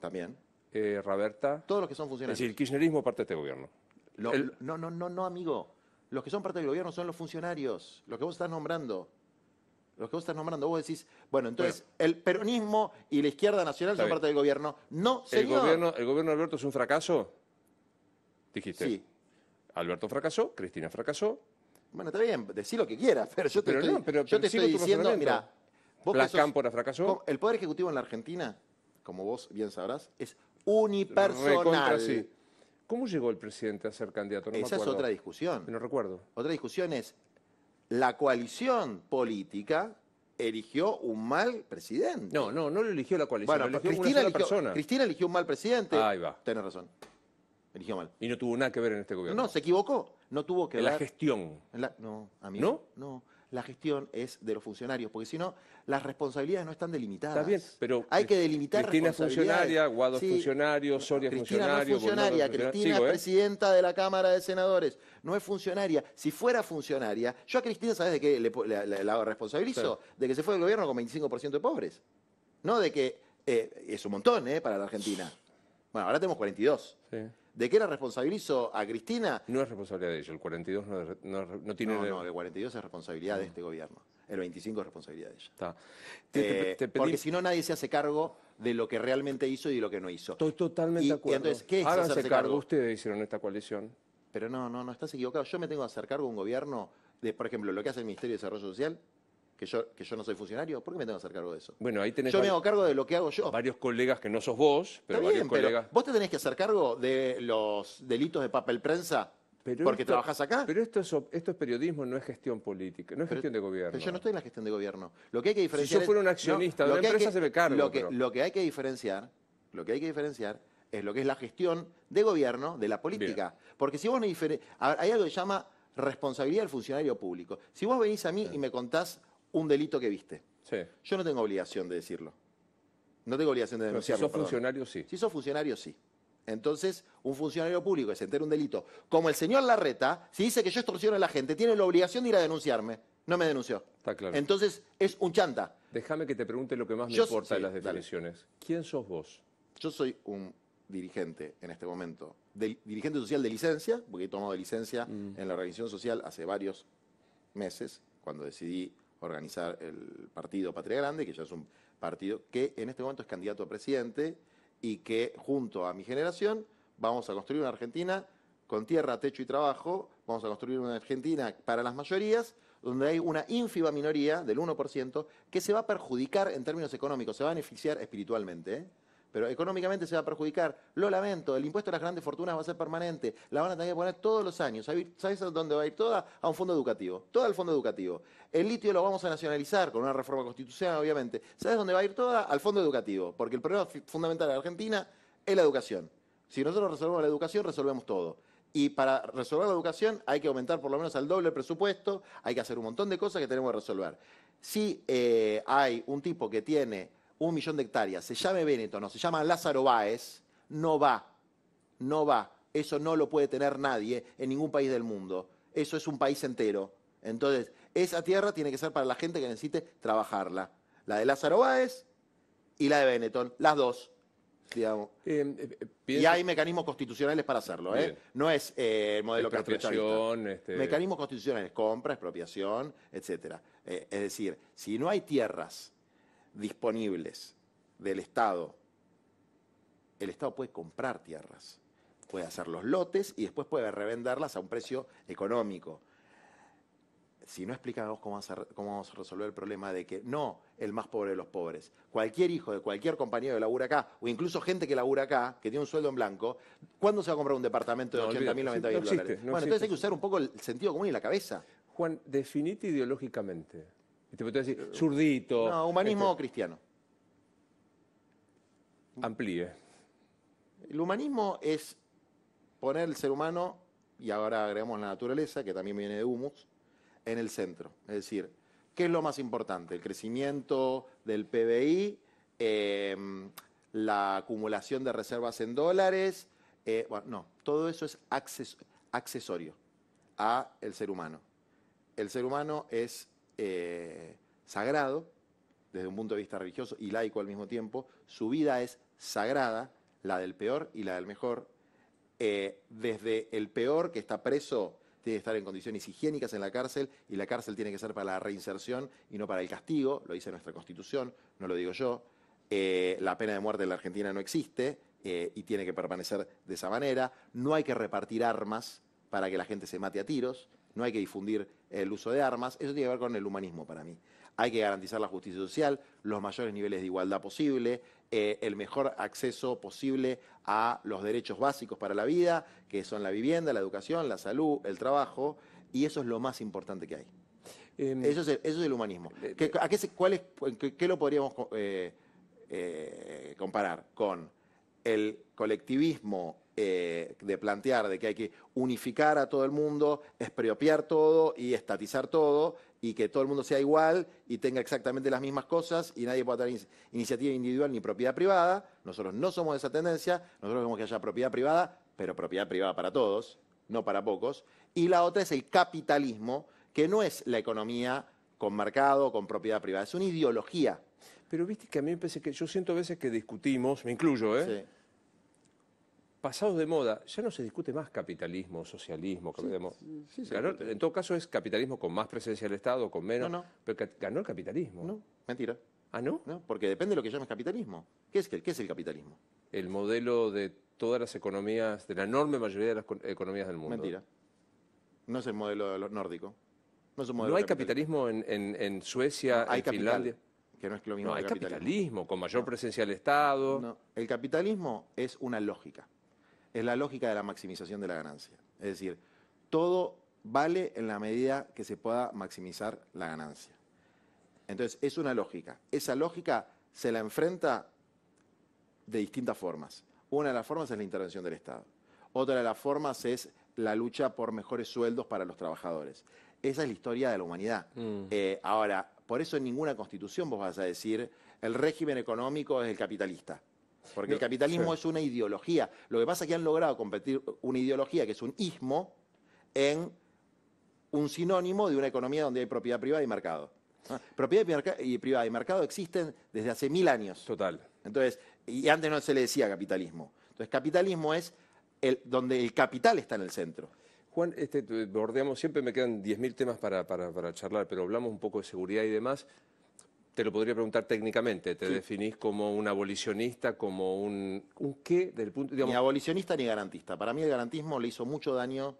También. Roberta. Eh, Raberta. Todos los que son funcionarios. Es decir, el kirchnerismo parte de este gobierno. No, no, no, no, amigo. Los que son parte del gobierno son los funcionarios, los que vos estás nombrando. Los que vos estás nombrando, vos decís, bueno, entonces el peronismo y la izquierda nacional son parte del gobierno. No, señor. El gobierno, ¿El gobierno de Alberto es un fracaso? Dijiste. Sí. Alberto fracasó, Cristina fracasó, bueno, está bien, decí lo que quieras, pero yo te pero diciendo, mira, ¿La Cámpora fracasó. El Poder Ejecutivo en la Argentina, como vos bien sabrás, es unipersonal. ¿Cómo llegó el presidente a ser candidato? Esa es otra discusión. No recuerdo. Otra discusión es, la coalición política eligió un mal presidente. No, no, no lo eligió la coalición, bueno, lo eligió Cristina persona. Cristina eligió un mal presidente. Ahí va. Tenés razón. Eligió mal. Y no tuvo nada que ver en este gobierno. No, se equivocó. No tuvo que ver. En la gestión. a mí no, No la gestión es de los funcionarios, porque si no, las responsabilidades no están delimitadas. Está bien, pero hay que delimitar Cristina es funcionaria, Guado funcionario, Soria Cristina No es funcionaria, Cristina es ¿eh? presidenta de la Cámara de Senadores, no es funcionaria. Si fuera funcionaria, yo a Cristina, ¿sabes de qué la, responsabilizo? De que se fue del gobierno con 25% de pobres. No de que eh, es un montón, ¿eh? Para la Argentina. Bueno, ahora tenemos 42. ¿De qué la responsabilizo a Cristina? No es responsabilidad de ella. el 42 no, no, no tiene... No, no, el 42 es responsabilidad de este gobierno, el 25 es responsabilidad de ella. Eh, porque si no nadie se hace cargo de lo que realmente hizo y de lo que no hizo. Estoy totalmente de acuerdo. Y entonces, ¿qué es Háganse cargo? Ustedes hicieron esta coalición. Pero no, no, no, estás equivocado. Yo me tengo que hacer cargo de un gobierno de, por ejemplo, lo que hace el Ministerio de Desarrollo Social, que yo, no soy funcionario, ¿por qué me tengo que hacer cargo de eso? Bueno, Yo me hago cargo de lo que hago yo. Varios colegas que no sos vos, pero varios colegas. vos te tenés que hacer cargo de los delitos de papel prensa porque trabajás acá. Pero esto es, esto periodismo, no es gestión política, no es gestión de gobierno. yo no estoy en la gestión de gobierno. Lo que hay que diferenciar. Si yo fuera un accionista de una empresa, se me cargo. Lo que, hay que diferenciar, lo que hay que diferenciar es lo que es la gestión de gobierno de la política. Porque si vos no Hay algo que se llama responsabilidad del funcionario público. Si vos venís a mí y me contás un delito que viste. Yo no tengo obligación de decirlo. No tengo obligación de denunciarlo. si sos funcionario, sí. Si sos funcionario, sí. Entonces, un funcionario público es se entera un delito, como el señor Larreta, si dice que yo extorsiono a la gente, tiene la obligación de ir a denunciarme. No me denunció. Está claro. Entonces, es un chanta. Déjame que te pregunte lo que más me importa de las definiciones. ¿Quién sos vos? Yo soy un dirigente en este momento, dirigente social de licencia, porque he tomado licencia mm. en la organización social hace varios meses, cuando decidí organizar el partido Patria Grande, que ya es un partido que en este momento es candidato a presidente y que junto a mi generación vamos a construir una Argentina con tierra, techo y trabajo, vamos a construir una Argentina para las mayorías, donde hay una ínfima minoría del 1% que se va a perjudicar en términos económicos, se va a beneficiar espiritualmente. ¿eh? pero económicamente se va a perjudicar. Lo lamento, el impuesto a las grandes fortunas va a ser permanente, la van a tener que poner todos los años. ¿Sabes dónde va a ir toda? A un fondo educativo, todo al fondo educativo. El litio lo vamos a nacionalizar con una reforma constitucional, obviamente. ¿Sabes dónde va a ir toda? Al fondo educativo, porque el problema fundamental de Argentina es la educación. Si nosotros resolvemos la educación, resolvemos todo. Y para resolver la educación hay que aumentar por lo menos al doble el presupuesto, hay que hacer un montón de cosas que tenemos que resolver. Si eh, hay un tipo que tiene un millón de hectáreas, se llame Benetton o se llama Lázaro Báez, no va, no va. Eso no lo puede tener nadie en ningún país del mundo. Eso es un país entero. Entonces, esa tierra tiene que ser para la gente que necesite trabajarla. La de Lázaro Báez y la de Benetton, las dos. Digamos. Eh, eh, y hay mecanismos constitucionales para hacerlo. ¿eh? No es el modelo expropiación, este... Mecanismos constitucionales, compra, expropiación, etc. es decir, si no hay tierras disponibles del Estado, el Estado puede comprar tierras, puede hacer los lotes y después puede revenderlas a un precio económico. Si no explicamos cómo, hacer, cómo vamos a resolver el problema de que no el más pobre de los pobres, cualquier hijo de cualquier compañero que labura acá, o incluso gente que labura acá, que tiene un sueldo en blanco, ¿cuándo se va a comprar un departamento de 80.000, dólares? bueno, entonces hay que usar un poco el sentido común y la cabeza. Juan, definite ideológicamente. Te voy decir, zurdito. No, este, humanismo cristiano. Amplíe. El humanismo es poner el ser humano, y ahora agregamos la naturaleza, que también viene de humus, en el centro. Es decir, ¿qué es lo más importante? El crecimiento del PBI, em, la acumulación de reservas en dólares. Eh, bueno, no, todo eso es accesorio a el ser humano. El ser humano es eh, sagrado, desde un punto de vista religioso y laico al mismo tiempo, su vida es sagrada, la del peor y la del mejor. Eh, desde el peor, que está preso, tiene que estar en condiciones higiénicas en la cárcel y la cárcel tiene que ser para la reinserción y no para el castigo, lo dice nuestra constitución, no lo digo yo. Eh, la pena de muerte en la Argentina no existe y tiene que permanecer de esa manera. No hay que repartir armas para que la gente se mate a tiros no hay que difundir el uso de armas, eso tiene que ver con el humanismo para mí. Hay que garantizar la justicia social, los mayores niveles de igualdad posible, eh, el mejor acceso posible a los derechos básicos para la vida, que son la vivienda, la educación, la salud, el trabajo, y eso es lo más importante que hay. Em, eso, es el, humanismo. ¿Qué, lo podríamos eh, eh, comparar con el colectivismo eh, de plantear de que hay que unificar a todo el mundo, expropiar todo y estatizar todo y que todo el mundo sea igual y tenga exactamente las mismas cosas y nadie pueda tener iniciativa individual ni propiedad privada. Nosotros no somos de esa tendencia, nosotros vemos que haya propiedad privada, pero propiedad privada para todos, no para pocos. Y la otra es el capitalismo, que no es la economía con mercado, con propiedad privada, es una ideología. Pero viste que a mí me parece que yo siento a veces que discutimos, me incluyo, ¿eh? Pasados de moda, ya no se discute más capitalismo, socialismo. en todo caso es capitalismo con más presencia del Estado, con menos. No, no. Pero ganó el capitalismo. No, mentira. ¿Ah, no? No, porque depende de lo que llames capitalismo. ¿Qué es, es el capitalismo? El modelo de todas las economías, de la enorme mayoría de las economías del mundo. Mentira. No es el modelo nórdico. No, es un modelo ¿No hay capitalismo, en, Suecia, hay en Finlandia. no hay capitalismo. capitalismo. con mayor presencia del Estado. El capitalismo es una lógica es la lógica de la maximización de la ganancia. Es decir, todo vale en la medida que se pueda maximizar la ganancia. Entonces, es una lógica. Esa lógica se la enfrenta de distintas formas. Una de las formas es la intervención del Estado. Otra de las formas es la lucha por mejores sueldos para los trabajadores. Esa es la historia de la humanidad. Mm. Eh, ahora, por eso en ninguna constitución vos vas a decir el régimen económico es el capitalista. Porque el capitalismo es una ideología. Lo que pasa es que han logrado competir una ideología que es un ismo en un sinónimo de una economía donde hay propiedad privada y mercado. Ah, propiedad y privada y mercado existen desde hace mil años. Total. Entonces, y antes no se le decía capitalismo. Entonces, capitalismo es el, donde el capital está en el centro. Juan, este, bordeamos, siempre me quedan 10.000 temas para, para charlar, pero hablamos un poco de seguridad y demás te lo podría preguntar técnicamente. ¿Te definís como un abolicionista, como un, qué? Del punto, Ni abolicionista ni garantista. Para mí el garantismo le hizo mucho daño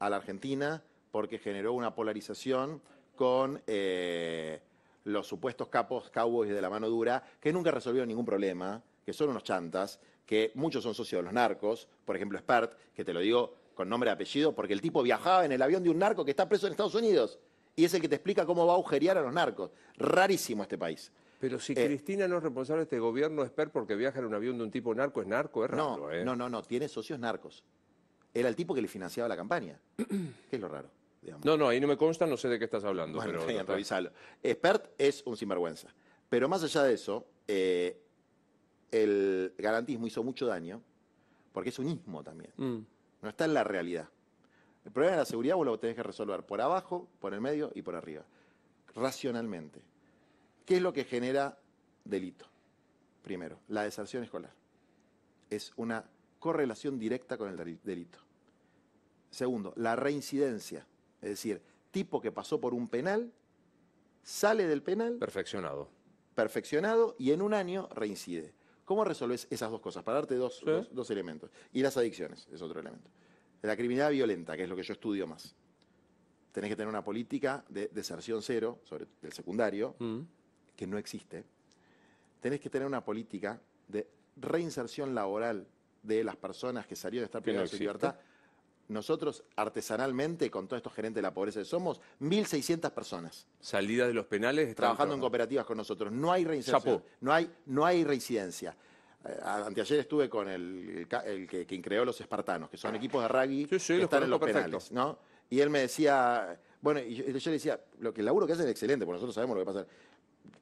a la Argentina porque generó una polarización con eh, los supuestos capos cowboys de la mano dura que nunca resolvieron ningún problema, que son unos chantas, que muchos son socios de los narcos, por ejemplo Spart que te lo digo con nombre y apellido, porque el tipo viajaba en el avión de un narco que está preso en Estados Unidos y es el que te explica cómo va a agujerear a los narcos. Rarísimo este país. Pero si eh, Cristina no es responsable de este gobierno, es porque viaja en un avión de un tipo narco, es narco, es raro. ¿eh? No, no, no, tiene socios narcos. Era el tipo que le financiaba la campaña, ¿Qué es lo raro. No, no, ahí no me consta, no sé de qué estás hablando. Bueno, pero, bien, Expert es un sinvergüenza. Pero más allá de eso, eh, el garantismo hizo mucho daño porque es un ismo también. Mm. No está en la realidad. El problema de la seguridad vos lo tenés que resolver por abajo, por el medio y por arriba, racionalmente. ¿Qué es lo que genera delito? Primero, la deserción escolar. Es una correlación directa con el delito. Segundo, la reincidencia. Es decir, tipo que pasó por un penal, sale del penal. Perfeccionado. Perfeccionado y en un año reincide. ¿Cómo resolves esas dos cosas? Para darte dos, dos elementos. Y las adicciones es otro elemento de la criminalidad violenta, que es lo que yo estudio más. Tenés que tener una política de deserción cero, sobre el secundario, mm. que no existe. Tenés que tener una política de reinserción laboral de las personas que salieron de estar privadas de libertad. Nosotros, artesanalmente, con todos estos gerentes de la pobreza somos, 1.600 personas. Salidas de los penales. Trabajando en cooperativas con nosotros. No hay reinserción. No hay, no hay reincidencia. Anteayer estuve con el, que, creó los espartanos, que son equipos de rugby que están en los penales, Y él me decía, bueno, y yo, le decía, lo que el laburo que hacen es excelente, porque nosotros sabemos lo que pasa.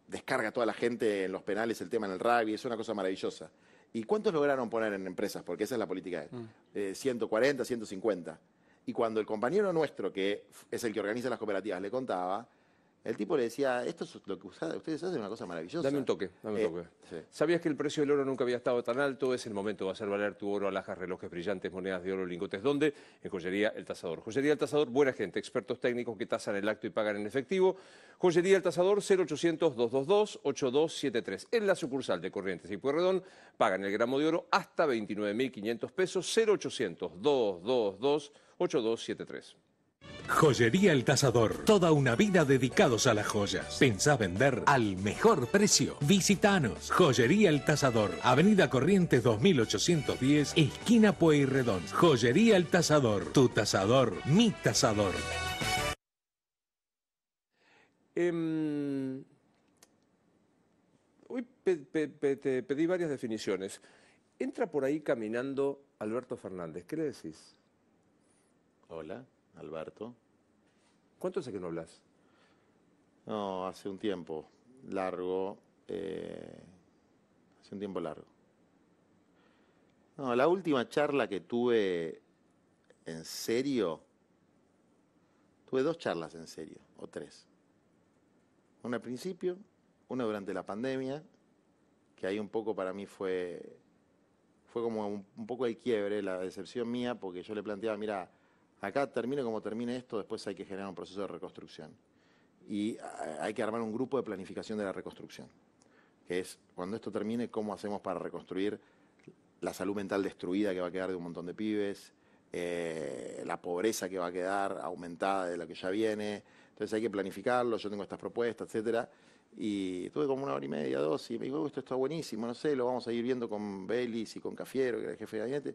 Descarga toda la gente en los penales el tema en el rugby, es una cosa maravillosa. ¿Y cuántos lograron poner en empresas? Porque esa es la política. de mm. Eh, 140, 150. Y cuando el compañero nuestro, que es el que organiza las cooperativas, le contaba, el tipo le decía, esto es lo que ustedes hacen, una cosa maravillosa. Dame un toque, dame un eh, toque. ¿Sabías que el precio del oro nunca había estado tan alto? Es el momento de hacer valer tu oro, alhajas, relojes brillantes, monedas de oro, lingotes. ¿Dónde? En Joyería El Tazador. Joyería El Tazador, buena gente, expertos técnicos que tasan el acto y pagan en efectivo. Joyería El Tazador, 0800-222-8273. En la sucursal de Corrientes y Puerredón pagan el gramo de oro hasta 29.500 pesos, 0800-222-8273. Joyería El Tazador. Toda una vida dedicados a las joyas. Pensá vender al mejor precio. Visítanos. Joyería El Tazador. Avenida Corrientes 2810, esquina Pueyrredón. Joyería El Tazador. Tu tasador, mi tasador. Em, hoy te pedí varias definiciones. Entra por ahí caminando Alberto Fernández. ¿Qué le decís? Hola. Alberto. ¿Cuánto hace que no hablas? No, hace un tiempo largo. Eh, hace un tiempo largo. No, la última charla que tuve en serio. Tuve dos charlas en serio, o tres. Una al principio, una durante la pandemia, que ahí un poco para mí fue, fue como un, un poco el quiebre, la decepción mía, porque yo le planteaba, mira, acá termino como termine esto, después hay que generar un proceso de reconstrucción. Y eh, hay que armar un grupo de planificación de la reconstrucción, que es, cuando esto termine, cómo hacemos para reconstruir la salud mental destruida que va a quedar de un montón de pibes, eh, la pobreza que va a quedar aumentada de la que ya viene. Entonces hay que planificarlo, yo tengo estas propuestas, etc. Y tuve como una hora y media, dos, y me dijo, esto está buenísimo, no sé, lo vamos a ir viendo con Belis y con Cafiero, que era el jefe de gabinete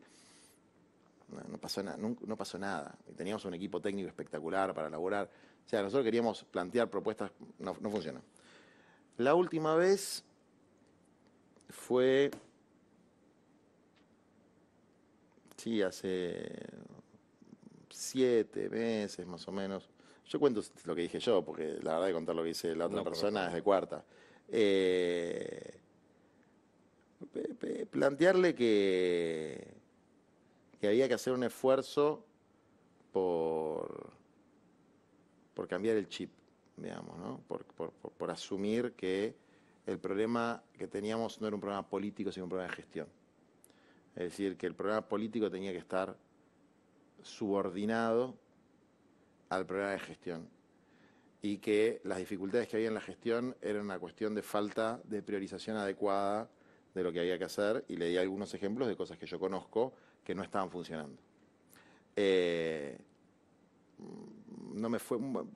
no, pasó, nada no, pasó nada. Teníamos un equipo técnico espectacular para elaborar. O sea, nosotros queríamos plantear propuestas, no, no funcionó. La última vez fue, sí, hace siete meses más o menos. Yo cuento lo que dije yo, porque la verdad de contar lo que dice la otra persona es de cuarta. Eh, plantearle que que había que hacer un esfuerzo por, por cambiar el chip, por, por asumir que el problema que teníamos no era un problema político, sino un problema de gestión. Es decir, que el problema político tenía que estar subordinado al problema de gestión y que las dificultades que había en la gestión eran una cuestión de falta de priorización adecuada de lo que había que hacer y le di algunos ejemplos de cosas que yo conozco que no estaban funcionando. Eh, no me fue, un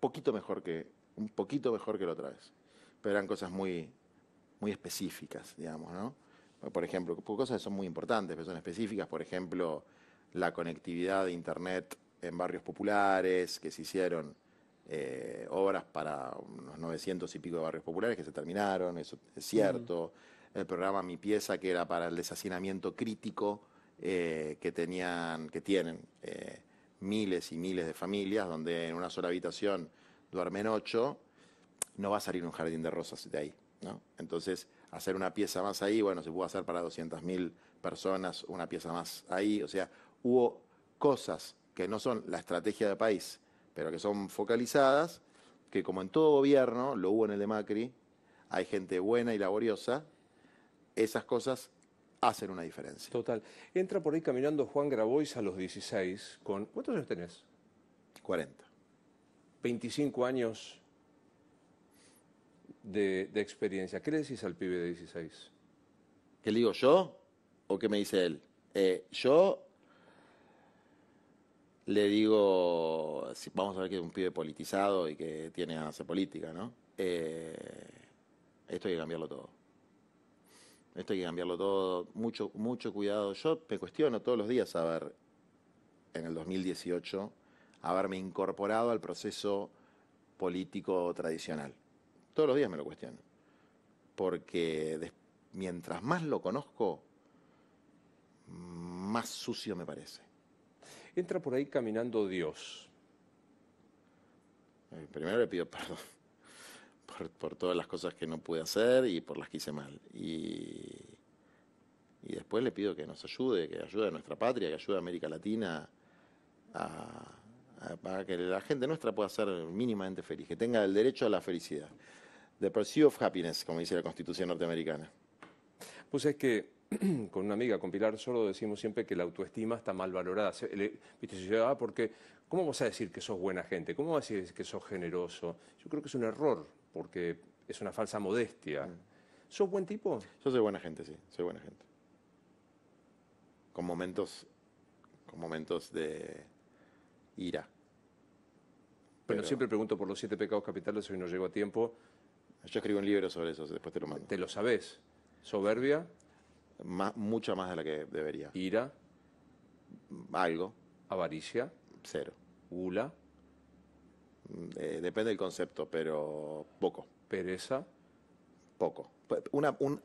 poquito mejor que un poquito mejor que la otra vez, pero eran cosas muy, muy específicas, digamos, ¿no? Por ejemplo, cosas que son muy importantes, pero son específicas, por ejemplo, la conectividad de Internet en barrios populares, que se hicieron eh, obras para unos 900 y pico de barrios populares que se terminaron, eso es cierto. El programa Mi Pieza, que era para el deshacinamiento crítico, eh, que tenían, que tienen eh, miles y miles de familias, donde en una sola habitación duermen ocho, no va a salir un jardín de rosas de ahí. ¿no? Entonces, hacer una pieza más ahí, bueno, se pudo hacer para 200.000 personas una pieza más ahí. O sea, hubo cosas que no son la estrategia de país, pero que son focalizadas, que como en todo gobierno, lo hubo en el de Macri, hay gente buena y laboriosa, esas cosas hacen una diferencia. Total. Entra por ahí caminando Juan Grabois a los 16 con... ¿Cuántos años tenés? 40. 25 años de, experiencia. ¿Qué le decís al pibe de 16? ¿Qué le digo yo o qué me dice él? Eh, yo le digo, vamos a ver que es un pibe politizado y que tiene hace política, ¿no? Eh, esto hay que cambiarlo todo. Esto hay que cambiarlo todo, mucho, mucho cuidado. Yo me cuestiono todos los días haber, en el 2018, haberme incorporado al proceso político tradicional. Todos los días me lo cuestiono. Porque mientras más lo conozco, más sucio me parece. Entra por ahí caminando Dios. Eh, primero le pido perdón por, todas las cosas que no pude hacer y por las que hice mal. Y, después le pido que nos ayude, que ayude a nuestra patria, que ayude a América Latina para que la gente nuestra pueda ser mínimamente feliz, que tenga el derecho a la felicidad. The pursuit of happiness, como dice la Constitución norteamericana. Pues es que con una amiga, con Pilar Sordo, decimos siempre que la autoestima está mal valorada. porque ¿cómo vas a decir que sos buena gente? ¿Cómo vas a decir que sos generoso? Yo creo que es un error porque es una falsa modestia. Mm. ¿Sos buen tipo? Yo soy buena gente, sí, soy buena gente. Con momentos, con momentos de ira. Pero, siempre pregunto por los siete pecados capitales, hoy no llego a tiempo. Yo escribo un libro sobre eso, después te lo mando. ¿Te lo sabes? ¿Soberbia? mucha más de la que debería. ¿Ira? Algo. ¿Avaricia? Cero. ¿Gula? Eh, depende del concepto, pero poco. ¿Pereza? Poco.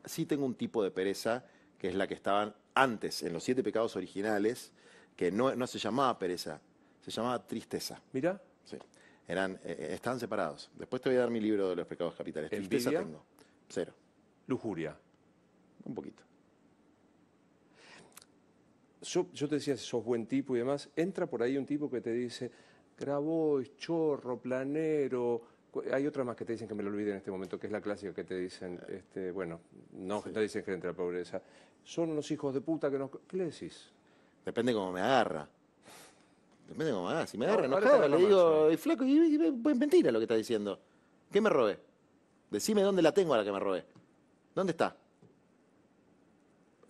sí tengo un tipo de pereza que es la que estaban antes en los siete pecados originales, que no, se llamaba pereza, se llamaba tristeza. Mira. Sí. Eran, eh, eh, están separados. Después te voy a dar mi libro de los pecados capitales. Tristeza tengo. Cero. Lujuria. Un poquito. Yo, yo te decía, sos buen tipo y demás. Entra por ahí un tipo que te dice, Grabois, Chorro, Planero, hay otra más que te dicen que me lo olvide en este momento, que es la clásica que te dicen, este, bueno, no, no dicen gente de la pobreza. Son los hijos de puta que nos... ¿Qué le decís? Depende cómo me agarra. Depende cómo me agarra. Si me agarra no, enojado, le digo, y flaco, y, y, pues, mentira lo que está diciendo. ¿Qué me robé? Decime dónde la tengo a la que me robé. ¿Dónde está?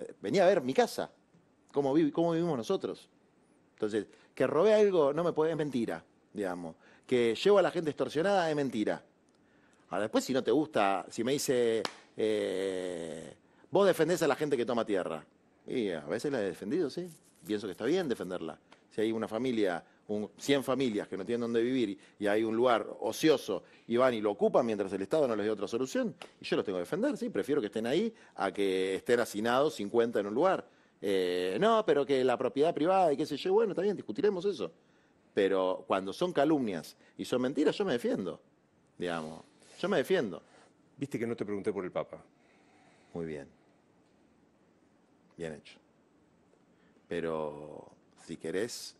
Eh, Venía a ver mi casa, cómo vivimos nosotros. Entonces, que robé algo, no me puede, es mentira, digamos. Que llevo a la gente extorsionada, es mentira. Ahora, después, si no te gusta, si me dice, eh, vos defendés a la gente que toma tierra. Y a veces la he defendido, sí. Pienso que está bien defenderla. Si hay una familia, un, 100 familias que no tienen dónde vivir y hay un lugar ocioso y van y lo ocupan mientras el Estado no les dé otra solución, y yo los tengo que defender, sí. Prefiero que estén ahí a que estén hacinados 50 en un lugar. Eh, no, pero que la propiedad privada y qué sé yo, bueno, también discutiremos eso. Pero cuando son calumnias y son mentiras, yo me defiendo, digamos, yo me defiendo. Viste que no te pregunté por el Papa. Muy bien, bien hecho. Pero si querés,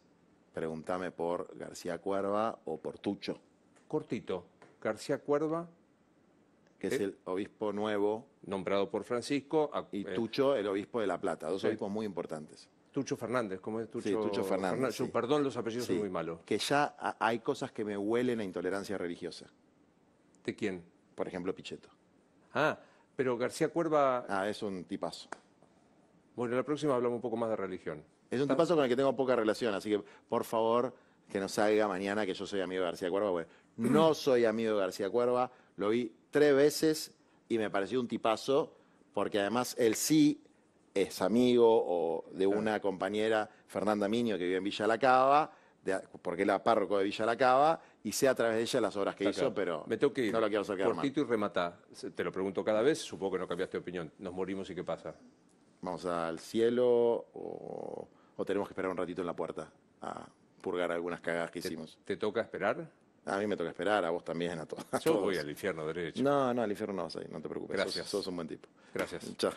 pregúntame por García Cuerva o por Tucho. Cortito, García Cuerva que es el obispo nuevo. Nombrado por Francisco. y eh, Tucho, el obispo de La Plata, dos obispos muy importantes. Tucho Fernández, ¿cómo es Tucho, sí, Tucho Fernández? perdón, los apellidos son muy malos. Que ya hay cosas que me huelen a intolerancia religiosa. ¿De quién? Por ejemplo, Pichetto. Ah, pero García Cuerva... Ah, es un tipazo. Bueno, la próxima hablamos un poco más de religión. Es un tipazo con el que tengo poca relación, así que por favor que no salga mañana que yo soy amigo de García Cuerva. Bueno, no soy amigo de García Cuerva, lo vi tres veces y me pareció un tipazo, porque además él sí es amigo o de una compañera, Fernanda Miño, que vive en Villa La Cava, porque era párroco de Villa La Cava, y sé a través de ella las obras que hizo, pero que no lo quiero sacar Cortito y Te lo pregunto cada vez, supongo que no cambiaste de opinión. Nos morimos y qué pasa. ¿Vamos al cielo o, tenemos que esperar un ratito en la puerta a purgar algunas cagadas que hicimos? ¿Te toca esperar? A mí me toca esperar, a vos también, a, todos. Yo voy al infierno derecho. No, no, al infierno no vas a no te preocupes. Gracias. Todos sos un buen tipo. Gracias. Chao.